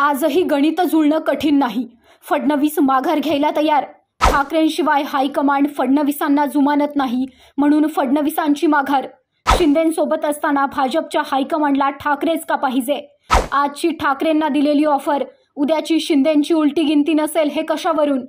आजही गणित जुळणं कठीण नाही फडणवीस माघार घ्यायला तयार ठाकरेंशिवाय हायकमांड फडणवीसांना जुमानत नाही म्हणून फडणवीसांची माघार शिंदेसोबत असताना भाजपच्या हायकमांडला ठाकरेच का पाहिजे आजची ठाकरेंना दिलेली ऑफर उद्याची शिंदेची उलटी गिनती नसेल हे कशावरून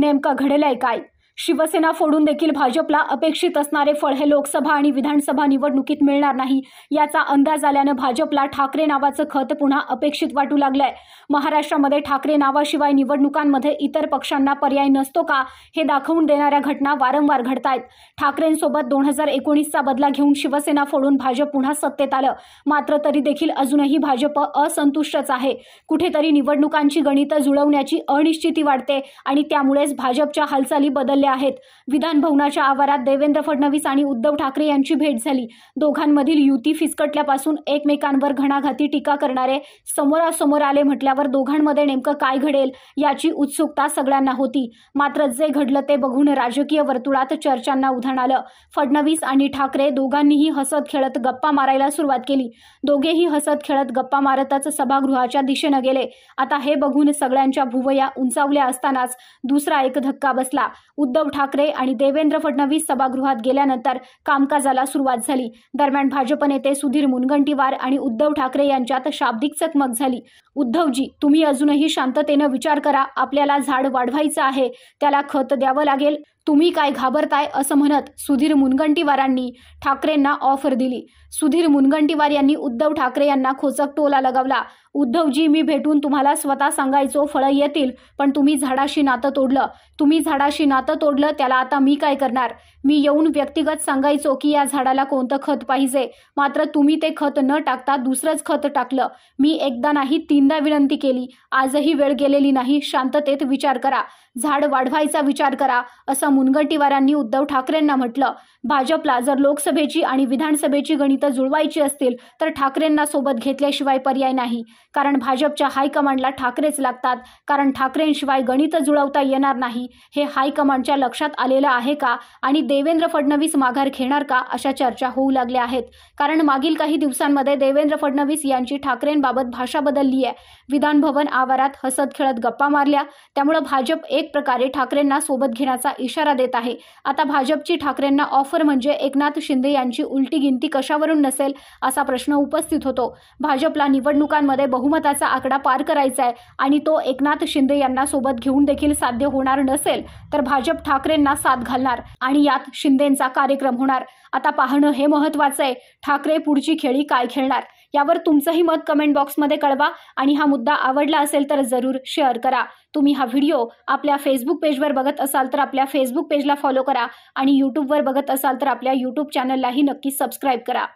नेमका घडलंय काय शिवसेना फोडून देखील भाजपला अपेक्षित असणारे फळ हे लोकसभा आणि विधानसभा निवडणुकीत मिळणार नाही याचा अंदाज आल्यानं भाजपला ठाकरे नावाचं खत पुन्हा अपेक्षित वाटू लागलंय महाराष्ट्रामध्ये ठाकरे नावाशिवाय निवडणुकांमध्ये इतर पक्षांना पर्याय नसतो का हे दाखवून देणाऱ्या घटना वारंवार घडतायत ठाकरेंसोबत दोन हजार एकोणीसचा बदला घेऊन शिवसेना फोडून भाजप पुन्हा सत्तेत आलं मात्र तरी देखील अजूनही भाजप असंतुष्टच आहे कुठेतरी निवडणुकांची गणितं जुळवण्याची अनिश्चिती वाढते आणि त्यामुळेच भाजपच्या हालचाली बदलल्या आहेत विधानभवनाच्या आवारात देवेंद्र फडणवीस आणि उद्धव ठाकरे यांची भेट झाली दोघांमधील युती फिसकटल्यापासून एकमेकांवर घणाघाती टीका करणारे समोरासमोर आले म्हटल्यावर दोघांमध्ये नेमकं काय घडेल याची उत्सुकता सगळ्यांना होती मात्र जे घडलं ते बघून राजकीय वर्तुळात चर्चांना उधाण आलं फडणवीस आणि ठाकरे दोघांनीही हसत खेळत गप्पा मारायला सुरुवात केली दोघेही हसत खेळत गप्पा मारतच सभागृहाच्या दिशेनं गेले आता हे बघून सगळ्यांच्या भुवया उंचावल्या असतानाच दुसरा एक धक्का बसला उद्धव उद्धव ठाकरे आणि देवेंद्र फडणवीस सभागृहात गेल्यानंतर कामकाजाला सुरुवात झाली दरम्यान भाजप नेते सुधीर मुनगंटीवार आणि उद्धव ठाकरे यांच्यात शाब्दिक चकमक झाली उद्धवजी तुम्ही अजूनही शांततेनं विचार करा आपल्याला झाड वाढवायचं आहे त्याला खत द्यावं लागेल तुम्ही काय घाबरताय असं म्हणत सुधीर मुनगंटीवारांनी ठाकरेंना ऑफर दिली सुधीर मुनगंटीवार यांनी उद्धव ठाकरे यांना खोचक टोला लगावला उद्धवजी मी भेटून तुम्हाला स्वतः सांगायचो फळं येतील पण तुम्ही झाडाशी नातं तोडलं तुम्ही झाडाशी नातं तोडलं त्याला आता मी काय करणार मी येऊन व्यक्तिगत सांगायचो की या झाडाला कोणतं खत पाहिजे मात्र तुम्ही ते खत न टाकता दुसरंच खत टाकलं मी एकदा नाही तीनदा विनंती केली आजही वेळ गेलेली नाही शांततेत विचार करा झाड वाढवायचा विचार करा असं मुनगंटीवारांनी उद्धव ठाकरेंना म्हटलं भाजपला जर लोकसभेची आणि विधानसभेची गणितं जुळवायची असतील तर ठाकरेंना सोबत घेतल्याशिवाय पर्याय नाही कारण भाजपच्या हायकमांडला ठाकरेच लागतात कारण ठाकरेंशिवाय गणितं जुळवता येणार नाही हे हायकमांडच्या लक्षात आलेलं आहे का आणि देवेंद्र फडणवीस माघार घेणार का अशा चर्चा होऊ लागल्या आहेत कारण मागील काही दिवसांमध्ये देवेंद्र फडणवीस यांची ठाकरेंबाबत भाषा बदलली आहे विधानभवन आवारात हसत खेळत गप्पा मारल्या त्यामुळे भाजप एक प्रकारे ठाकरेंना सोबत घेण्याचा इशारा देत आहे आता भाजपची ठाकरेंना ऑफर म्हणजे एकनाथ शिंदे यांची उलटी गिनती कशावरून नसेल असा प्रश्न उपस्थित होतो भाजपला निवडणुकांमध्ये बहुमताचा आकडा पार करायचा आहे आणि तो एकनाथ शिंदे यांना सोबत घेऊन देखील साध्य होणार नसेल तर भाजप ठाकरेंना साथ घालणार आणि यात शिंदेचा कार्यक्रम होणार आता पाहणं हे महत्वाचं आहे ठाकरे पुढची खेळी काय खेळणार यावर तुमचंही मत कमेंट बॉक्समध्ये कळवा आणि हा मुद्दा आवडला असेल तर जरूर शेअर करा तुम्ही हा व्हिडिओ आपल्या फेसबुक पेजवर बघत असाल तर आपल्या फेसबुक पेजला फॉलो करा आणि यूट्यूबवर बघत असाल तर आपल्या यूट्यूब चॅनललाही नक्की सबस्क्राईब करा